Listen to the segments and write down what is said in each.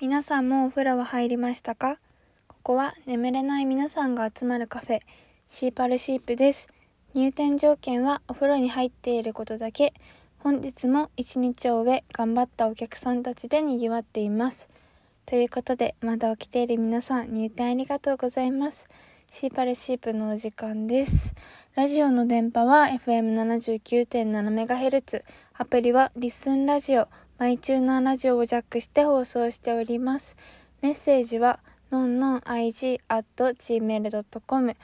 皆さんもお風呂は入りましたかここは眠れない皆さんが集まるカフェシーパルシープです入店条件はお風呂に入っていることだけ本日も一日を終え頑張ったお客さんたちでにぎわっていますということでまだ起きている皆さん入店ありがとうございますシーパルシープのお時間ですラジオの電波は FM79.7MHz アプリはリスンラジオマイチューナーラジオをジャックして放送しております。メッセージは、のんのん ig.gmail.com、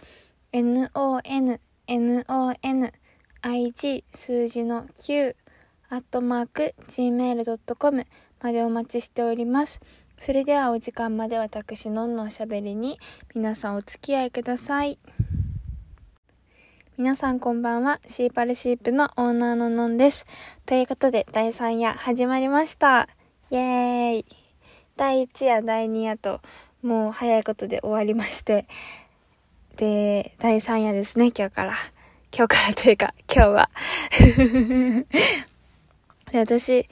non,non,ig 数字の9、アットマーク、gmail.com までお待ちしております。それではお時間まで私のんのおしゃべりに皆さんお付き合いください。皆さんこんばんは。シーパルシープのオーナーののんです。ということで、第3夜始まりました。イエーイ。第1夜、第2夜と、もう早いことで終わりまして。で、第3夜ですね、今日から。今日からというか、今日は。で私、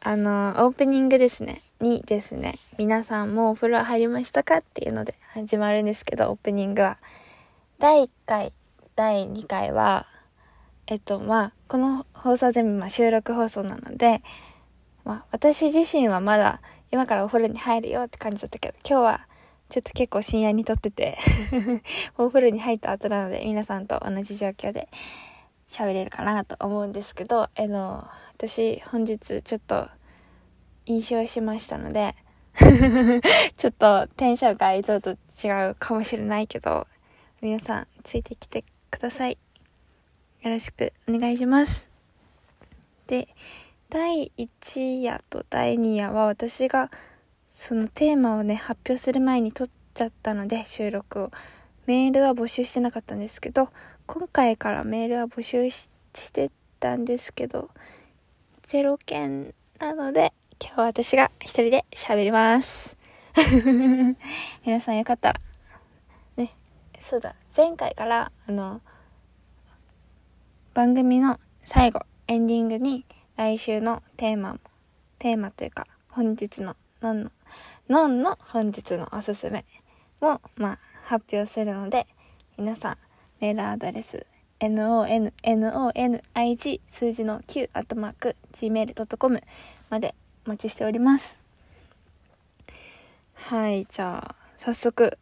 あの、オープニングですね、にですね、皆さんもうお風呂入りましたかっていうので始まるんですけど、オープニングは。第1回第2回は、えっと、まあ、この放送全部、ま収録放送なので、まあ、私自身はまだ、今からお風呂に入るよって感じだったけど、今日は、ちょっと結構深夜に撮ってて お風呂に入った後なので、皆さんと同じ状況で喋れるかなと思うんですけど、あの、私、本日ちょっと、印象しましたので ちょっとテンションがいつもと違うかもしれないけど、皆さんついてきてください。よろしくお願いします。で、第1夜と第2夜は私がそのテーマをね、発表する前に撮っちゃったので収録を。メールは募集してなかったんですけど、今回からメールは募集してたんですけど、0件なので、今日は私が一人で喋ります。皆さんよかったら。ね、そうだ、前回から、あの、番組の最後、エンディングに来週のテーマも、テーマというか、本日の、のんの、のんの本日のおすすめも、まあ、発表するので、皆さん、メールアドレス、nonnonig 数字の9アットマーク gmail.com までお待ちしております。はい、じゃあ、早速、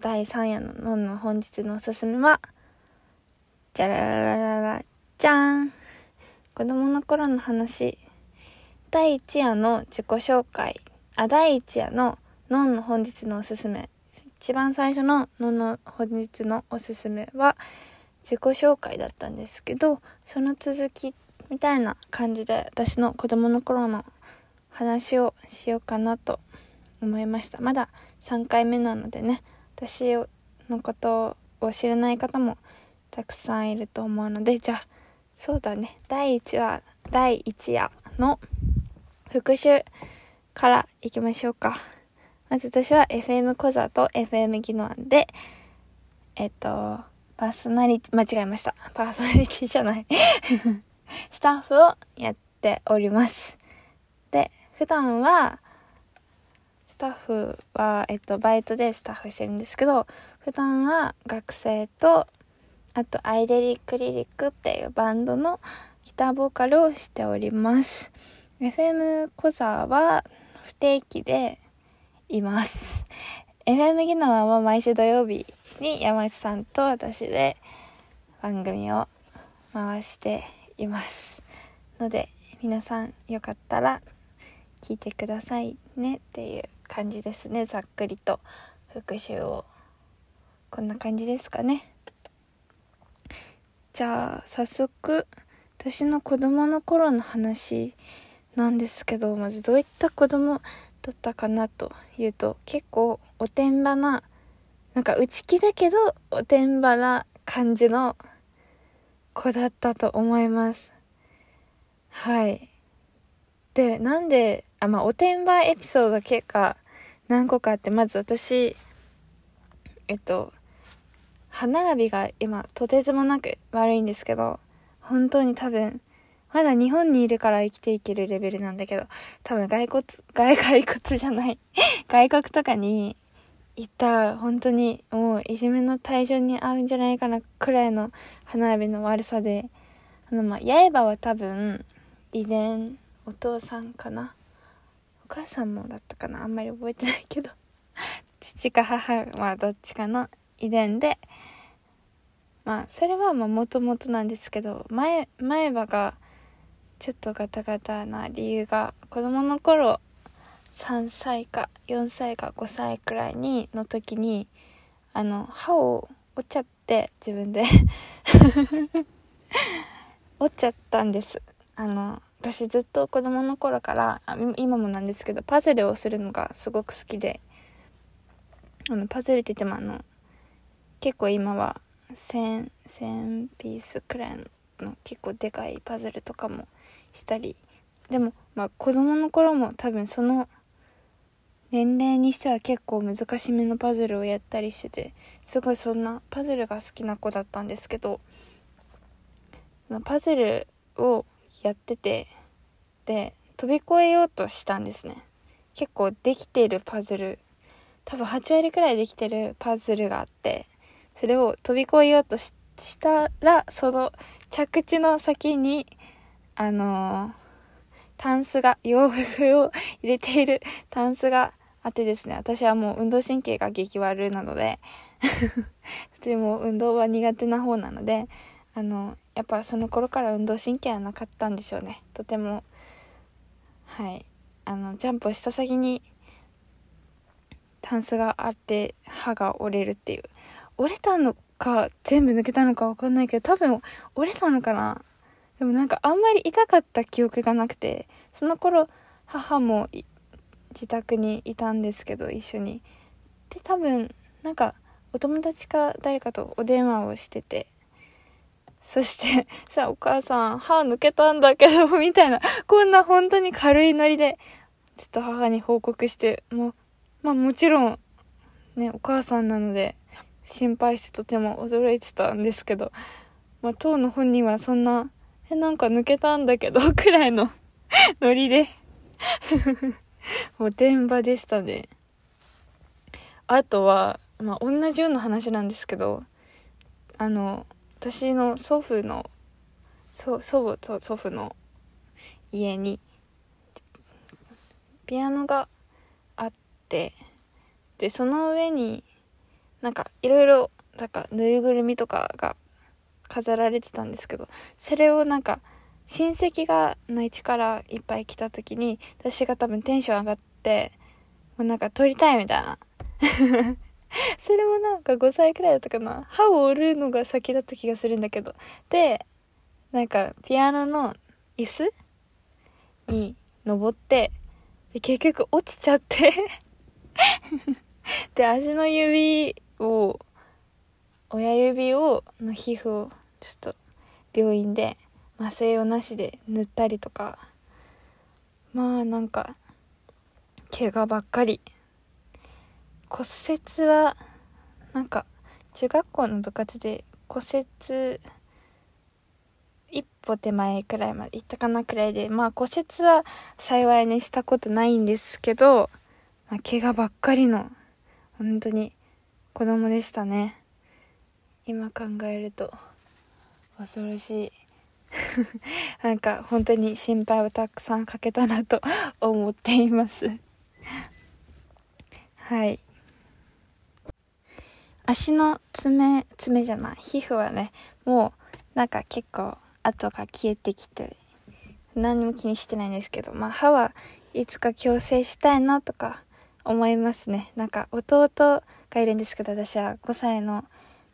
第3夜ののんの本日のおすすめは、じゃらららら、じゃーん。子供の頃の話。第1夜の自己紹介。あ、第1夜ののんの本日のおすすめ。一番最初ののんの本日のおすすめは自己紹介だったんですけど、その続きみたいな感じで私の子供の頃の話をしようかなと思いました。まだ3回目なのでね、私のことを知らない方もたくさんいると思うのでじゃあそうだね第1話第1夜の復習からいきましょうかまず私は FM コザと FM 技能でえっとパーソナリティ間違えましたパーソナリティじゃない スタッフをやっておりますで普段はスタッフは、えっと、バイトでスタッフしてるんですけど普段は学生とあとアイデリック・リリックっていうバンドのギターボーカルをしております FM コザは不定期でいます FM ギナは毎週土曜日に山内さんと私で番組を回していますので皆さんよかったら聞いてくださいねっていう感じですねざっくりと復習をこんな感じですかねじゃあ早速私の子供の頃の話なんですけどまずどういった子供だったかなというと結構おてんばななんか内気だけどおてんばな感じの子だったと思いますはいでなんであまあおてんばエピソード結果何個かあってまず私えっと歯並びが今とてつもなく悪いんですけど、本当に多分、まだ日本にいるから生きていけるレベルなんだけど、多分骸骨、外骸骨じゃない外国 とかに行った本当にもういじめの対象に合うんじゃないかなくらいの歯並びの悪さで、あのまあ、刃は多分遺伝、お父さんかな。お母さんもだったかなあんまり覚えてないけど 父か母はどっちかの遺伝でまあそれはもともとなんですけど前前歯がちょっとガタガタな理由が子供の頃3歳か4歳か5歳くらいにの時にあの歯を折っちゃって自分で 折っちゃったんですあの私ずっと子供の頃から今もなんですけどパズルをするのがすごく好きであのパズルって言ってもあの結構今は1000ピースくらいの結構でかいパズルとかもしたりでもまあ子供の頃も多分その年齢にしては結構難しめのパズルをやったりしててすごいそんなパズルが好きな子だったんですけどパズルをやっててで飛び越えようとしたんですね結構できているパズル多分8割くらいできてるパズルがあってそれを飛び越えようとしたら、その着地の先に、あのー、タンスが、洋服を入れているタンスがあってですね、私はもう運動神経が激悪なので とても運動は苦手な方なので、あの、やっぱその頃から運動神経はなかったんでしょうね。とても、はい。あの、ジャンプをした先に、タンスがあって歯が折れるっていう折れたのか、全部抜けたのかわかんないけど、多分折れたのかな。でもなんかあんまり痛かった記憶がなくて、その頃、母も自宅にいたんですけど、一緒に。で、多分、なんか、お友達か誰かとお電話をしてて、そして、さあお母さん、歯抜けたんだけど、みたいな、こんな本当に軽いノリで、ちょっと母に報告して、もう、まあもちろん、ね、お母さんなので、心配してとても驚いてたんですけど、まあ、当の本人はそんな、え、なんか抜けたんだけど、くらいの ノリでお う電ばでしたね。あとは、まあ、同じような話なんですけど、あの、私の祖父の、祖母と祖父の家に、ピアノがあって、で、その上に、なんかいろいろなんかぬいぐるみとかが飾られてたんですけどそれをなんか親戚が内地からいっぱい来た時に私が多分テンション上がってもうなんか撮りたいみたいな それもなんか5歳くらいだったかな歯を折るのが先だった気がするんだけどでなんかピアノの椅子に登ってで結局落ちちゃって で足の指を親指をの皮膚をちょっと病院で麻酔をなしで塗ったりとかまあなんか怪我ばっかり骨折はなんか中学校の部活で骨折一歩手前くらいまで行ったかなくらいでまあ骨折は幸いにしたことないんですけど、まあ、怪我ばっかりの本当に子供でしたね今考えると恐ろしい なんか本当に心配をたくさんかけたなと思っています はい足の爪爪じゃない皮膚はねもうなんか結構跡が消えてきて何も気にしてないんですけどまあ歯はいつか矯正したいなとか思いますねなんか弟がいるんですけど私は5歳の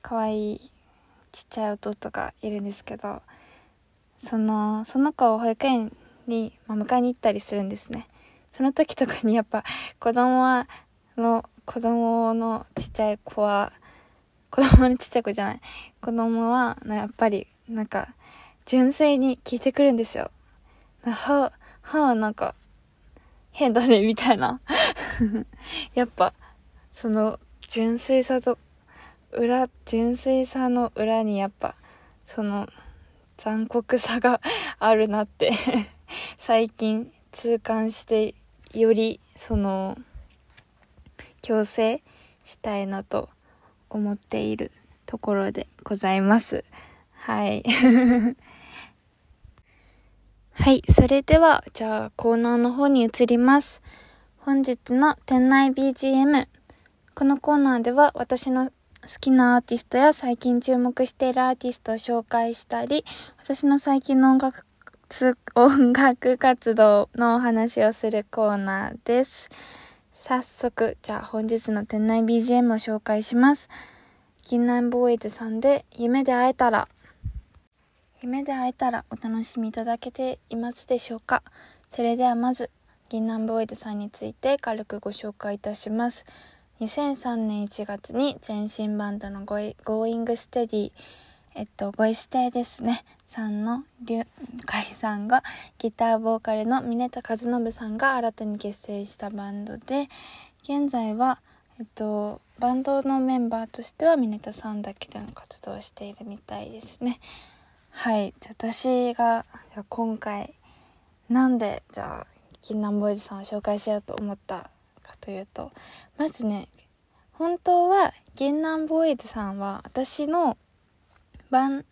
可愛いちっちゃい弟がいるんですけどそのその子を保育園に、まあ、迎えに行ったりするんですねその時とかにやっぱ子供はの子供のちっちゃい子は子供のちっちゃい子じゃない子供はやっぱりなんか純粋に聞いてくるんですよ。母は、なんか変だね、みたいな やっぱ、その、純粋さと、裏、純粋さの裏にやっぱ、その、残酷さがあるなって 最近痛感して、より、その、強制したいなと思っているところでございます。はい。はい、それでは、じゃあコーナーの方に移ります。本日の店内 BGM。このコーナーでは私の好きなアーティストや最近注目しているアーティストを紹介したり、私の最近の音楽音楽活動のお話をするコーナーです。早速、じゃあ本日の店内 BGM を紹介します。銀南ボーイズさんで夢で会えたら。夢で会えたらお楽しみいただけていますでしょうかそれではまず銀杏ボーイズさんについて軽くご紹介いたします2003年1月に全身バンドのゴイ「ーイングステディ」えっと、ご指定ですね。さんの、りゅ、かいさんが、ギターボーカルの峰田和信さんが新たに結成したバンドで、現在は、えっと、バンドのメンバーとしては峰田さんだけでの活動をしているみたいですね。はいじゃ私がじゃ今回なんでじゃあ銀南ボーイズさんを紹介しようと思ったかというとまずね本当は銀南ボーイズさんは私のバン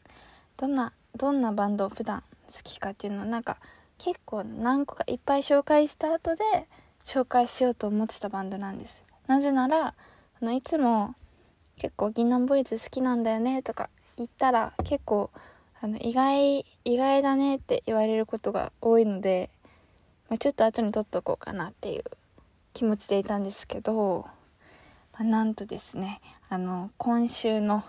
どんなどんなバンドを普段好きかっていうのをなんか結構何個かいっぱい紹介した後で紹介しようと思ってたバンドなんですなぜならあのいつも結構銀杏ボーイズ好きなんだよねとか言ったら結構あの、意外、意外だねって言われることが多いので、まあ、ちょっと後に取っとこうかなっていう気持ちでいたんですけど、まあ、なんとですね、あの、今週の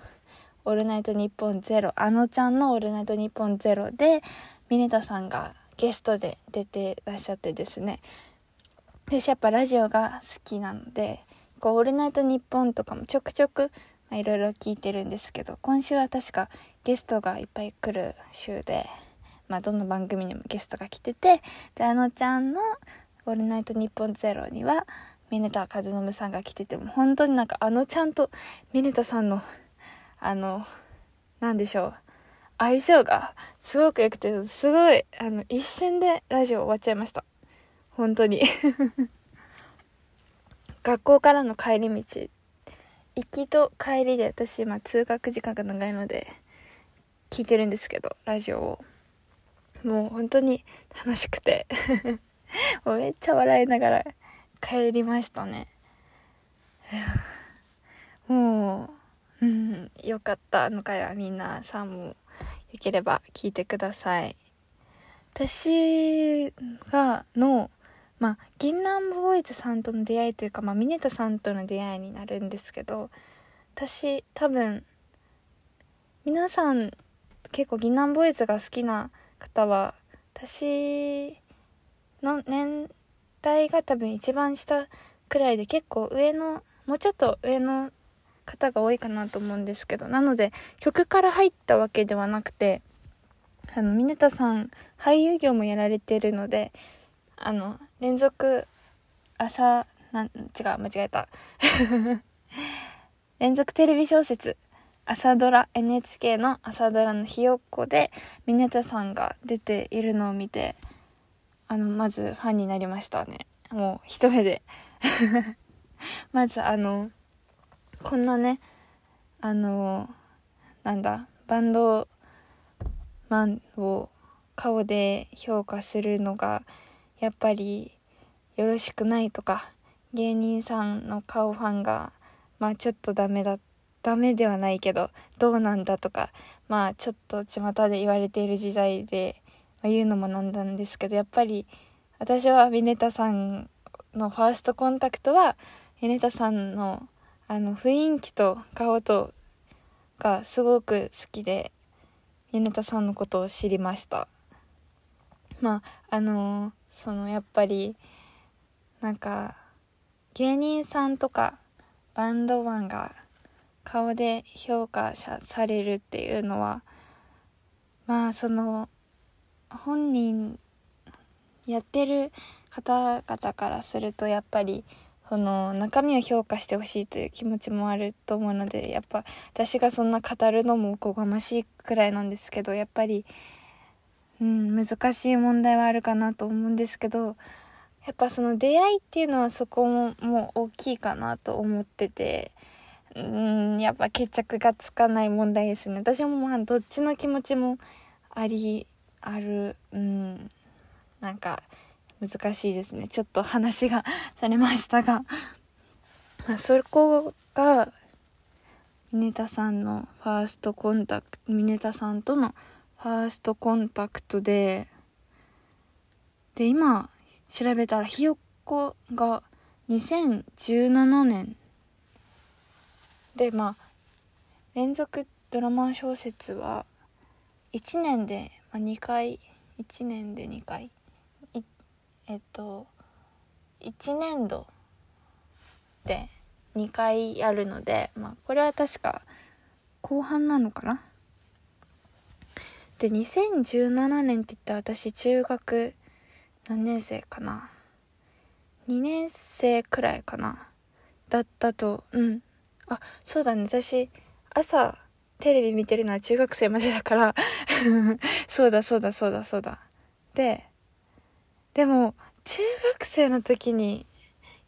オールナイトニッポンゼロ、あのちゃんのオールナイトニッポンゼロで、峰田さんがゲストで出てらっしゃってですね、私やっぱラジオが好きなので、こう、オールナイトニッポンとかもちょくちょくまあ、いろいろ聞いてるんですけど今週は確かゲストがいっぱい来る週で、まあ、どの番組にもゲストが来ててであのちゃんの「オールナイトニッポンゼロにはミネタ和信さんが来てても本当になんかあのちゃんとミネタさんのあの何でしょう相性がすごく良くてすごいあの一瞬でラジオ終わっちゃいました本当に 学校からの帰り道行きと帰りで私今通学時間が長いので聞いてるんですけどラジオをもう本当に楽しくて もうめっちゃ笑いながら帰りましたね もう、うん、よかったあの回はみんなさんもよければ聞いてください私がのまあ銀杏ボーイズさんとの出会いというか、まあ、ミネタさんとの出会いになるんですけど私多分皆さん結構銀杏ボーイズが好きな方は私の年代が多分一番下くらいで結構上のもうちょっと上の方が多いかなと思うんですけどなので曲から入ったわけではなくてあのミネタさん俳優業もやられてるのであの連続朝な違う間違えた 連続テレビ小説朝ドラ NHK の朝ドラの「ひよっこ」で峰田さんが出ているのを見てあのまずファンになりましたねもう一目で まずあのこんなねあのなんだバンドマンを顔で評価するのがやっぱりよろしくないとか芸人さんの顔ファンがまあちょっとダメだダメではないけどどうなんだとかまあちょっと巷で言われている時代で、まあ、言うのもなんなんですけどやっぱり私はミネタさんのファーストコンタクトはミネタさんのあの雰囲気と顔とがすごく好きでミネタさんのことを知りました。まああのーそのやっぱりなんか芸人さんとかバンドマンが顔で評価されるっていうのはまあその本人やってる方々からするとやっぱりその中身を評価してほしいという気持ちもあると思うのでやっぱ私がそんな語るのもおこがましいくらいなんですけどやっぱりうん、難しい問題はあるかなと思うんですけどやっぱその出会いっていうのはそこももう大きいかなと思ってて。うんやっぱ決着がつかない問題ですね私もまあどっちの気持ちもありあるうんなんか難しいですねちょっと話がされましたがまあ、そこがミネタさんのファーストコンタクトミネタさんとのファーストコンタクトで、で、今、調べたらひよっこが2017年で、まあ、連続ドラマ小説は1年で、まあ、2回、1年で2回、えっと、1年度で2回やるので、まあ、これは確か後半なのかなで2017年って言ったら私中学何年生かな2年生くらいかなだったとうんあそうだね私朝テレビ見てるのは中学生までだから そうだそうだそうだそうだででも中学生の時に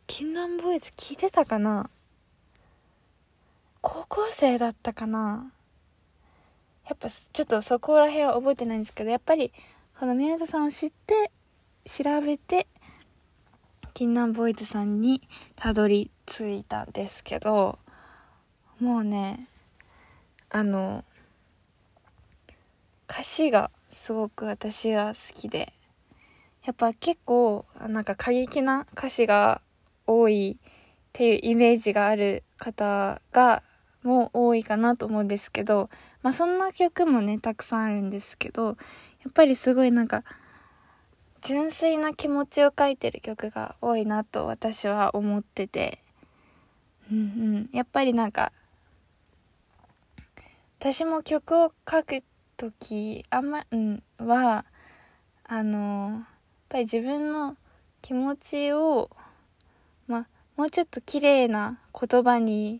禁断ボーイズ聞いてたかな高校生だったかなやっぱちょっとそこら辺は覚えてないんですけどやっぱりこの宮田さんを知って調べて金南ボーイズさんにたどり着いたんですけどもうねあの歌詞がすごく私は好きでやっぱ結構なんか過激な歌詞が多いっていうイメージがある方がも多いかなと思うんですけど、まあそんな曲もね、たくさんあるんですけど、やっぱりすごいなんか、純粋な気持ちを書いてる曲が多いなと私は思ってて、うんうん、やっぱりなんか、私も曲を書く時あんま、うん、は、あのやっぱり自分の気持ちを、まあ、もうちょっと綺麗な言葉に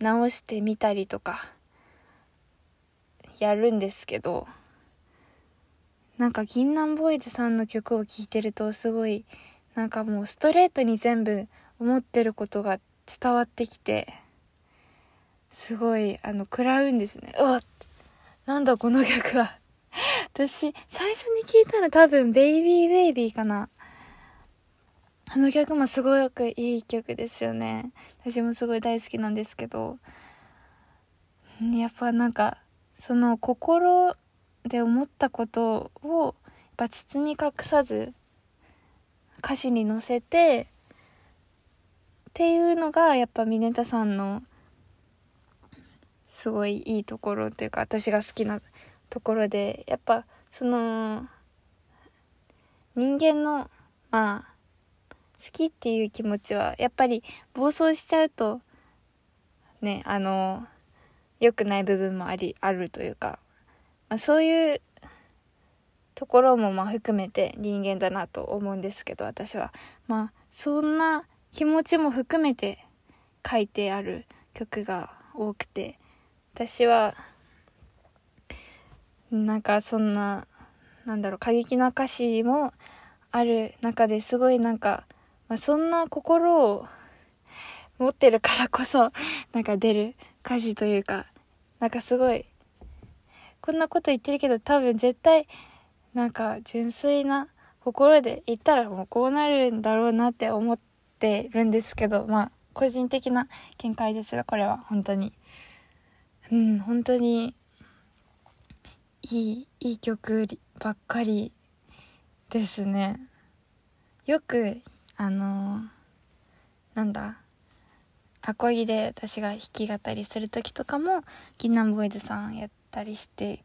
直してみたりとかやるんですけどなんか銀杏ボーイズさんの曲を聴いてるとすごいなんかもうストレートに全部思ってることが伝わってきてすごいあの食らうんですねうわなんだこの曲は 私最初に聞いたの多分「ベイビーベイビー」かなあの曲もすごくいい曲ですよね。私もすごい大好きなんですけど、やっぱなんか、その心で思ったことを、やっぱ包み隠さず、歌詞に乗せて、っていうのが、やっぱミネタさんの、すごいいいところっていうか、私が好きなところで、やっぱ、その、人間の、まあ、きっていう気持ちはやっぱり暴走しちゃうとねあの良くない部分もありあるというか、まあ、そういうところもま含めて人間だなと思うんですけど私はまあそんな気持ちも含めて書いてある曲が多くて私はなんかそんななんだろう過激な歌詞もある中ですごいなんかまあ、そんな心を持ってるからこそ、なんか出る歌詞というか、なんかすごい、こんなこと言ってるけど多分絶対、なんか純粋な心で言ったらもうこうなるんだろうなって思ってるんですけど、まあ、個人的な見解ですが、これは本当に。うん、本当に、いい、いい曲ばっかりですね。よくあのなんだアコギで私が弾き語りする時とかも銀杏ボーイズさんやったりして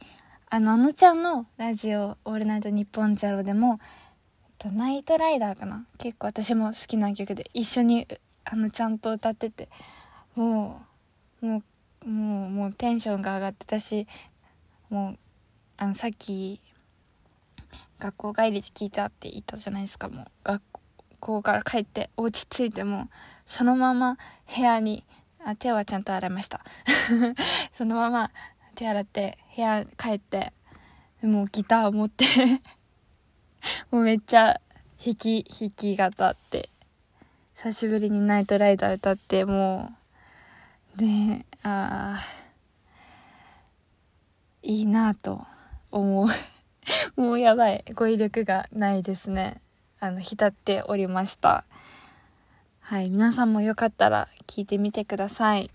あのあのちゃんのラジオ「オールナイトニッポンチャロ」でも「とナイトライダー」かな結構私も好きな曲で一緒にあのちゃんと歌っててもうもうもうもうテンションが上がってたしもうあのさっき学校帰りで聞いたって言ったじゃないですかもう学校校から帰って落ち着いてもそのまま部屋にあ手はちゃんと洗いました そのまま手洗って部屋帰ってもうギターを持って もうめっちゃ弾き弾き語って久しぶりに「ナイトライダー」歌ってもうねあいいなぁと思う もうやばい語彙力がないですねあの浸っておりましたはい皆さんもよかったら聞いてみてください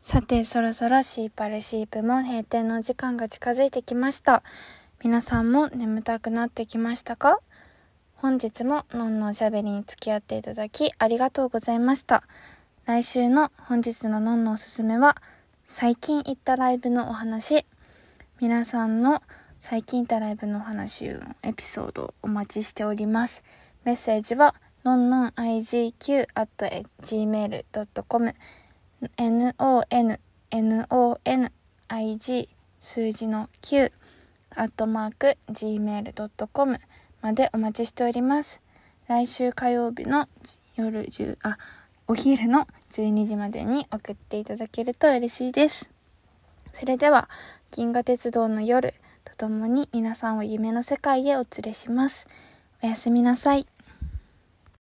さてそろそろシーパルシープも閉店の時間が近づいてきました皆さんも眠たくなってきましたか本日ものんのおしゃべりに付き合っていただきありがとうございました来週の本日ののんのおすすめは最近行ったライブのお話皆さんの最近たライブの話のエピソードお待ちしております。メッセージは、のんのん igq.gmail.com non, non, ig 数字の q アットマーク gmail.com までお待ちしております。来週火曜日の夜10、あ、お昼の12時までに送っていただけると嬉しいです。それでは、銀河鉄道の夜、とともに皆さんを夢の世界へお連れします。おやすみなさい。